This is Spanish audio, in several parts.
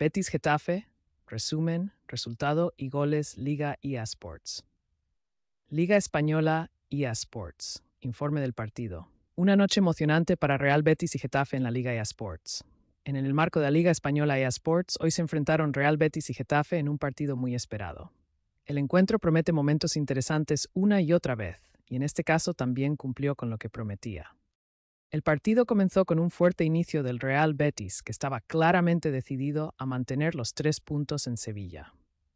Betis Getafe, resumen, resultado y goles Liga EA Sports. Liga Española EA Sports, informe del partido. Una noche emocionante para Real Betis y Getafe en la Liga EA Sports. En el marco de la Liga Española EA Sports, hoy se enfrentaron Real Betis y Getafe en un partido muy esperado. El encuentro promete momentos interesantes una y otra vez, y en este caso también cumplió con lo que prometía. El partido comenzó con un fuerte inicio del Real Betis, que estaba claramente decidido a mantener los tres puntos en Sevilla.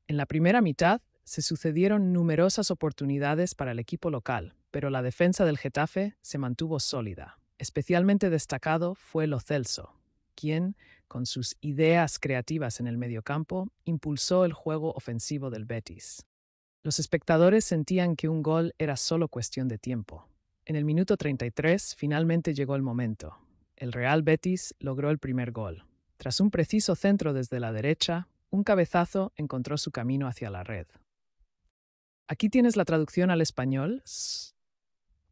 En la primera mitad se sucedieron numerosas oportunidades para el equipo local, pero la defensa del Getafe se mantuvo sólida. Especialmente destacado fue Lo Celso, quien, con sus ideas creativas en el mediocampo, impulsó el juego ofensivo del Betis. Los espectadores sentían que un gol era solo cuestión de tiempo, en el minuto 33 finalmente llegó el momento. El Real Betis logró el primer gol. Tras un preciso centro desde la derecha, un cabezazo encontró su camino hacia la red. Aquí tienes la traducción al español.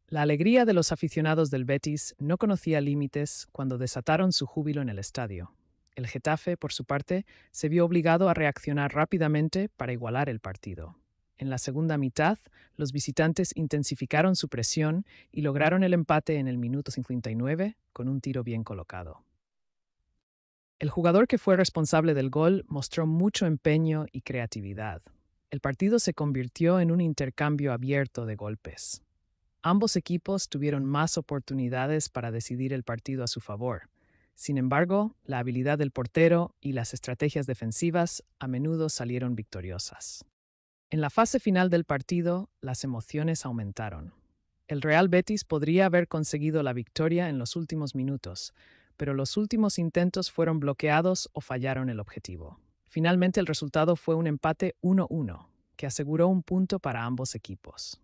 La alegría de los aficionados del Betis no conocía límites cuando desataron su júbilo en el estadio. El Getafe, por su parte, se vio obligado a reaccionar rápidamente para igualar el partido. En la segunda mitad, los visitantes intensificaron su presión y lograron el empate en el minuto 59 con un tiro bien colocado. El jugador que fue responsable del gol mostró mucho empeño y creatividad. El partido se convirtió en un intercambio abierto de golpes. Ambos equipos tuvieron más oportunidades para decidir el partido a su favor. Sin embargo, la habilidad del portero y las estrategias defensivas a menudo salieron victoriosas. En la fase final del partido, las emociones aumentaron. El Real Betis podría haber conseguido la victoria en los últimos minutos, pero los últimos intentos fueron bloqueados o fallaron el objetivo. Finalmente el resultado fue un empate 1-1, que aseguró un punto para ambos equipos.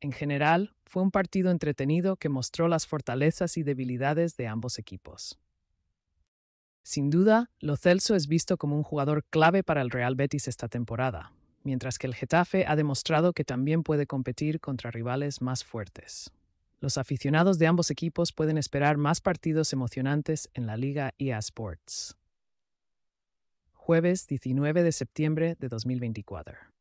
En general, fue un partido entretenido que mostró las fortalezas y debilidades de ambos equipos. Sin duda, Lo Celso es visto como un jugador clave para el Real Betis esta temporada, mientras que el Getafe ha demostrado que también puede competir contra rivales más fuertes. Los aficionados de ambos equipos pueden esperar más partidos emocionantes en la Liga EA Sports. Jueves 19 de septiembre de 2024.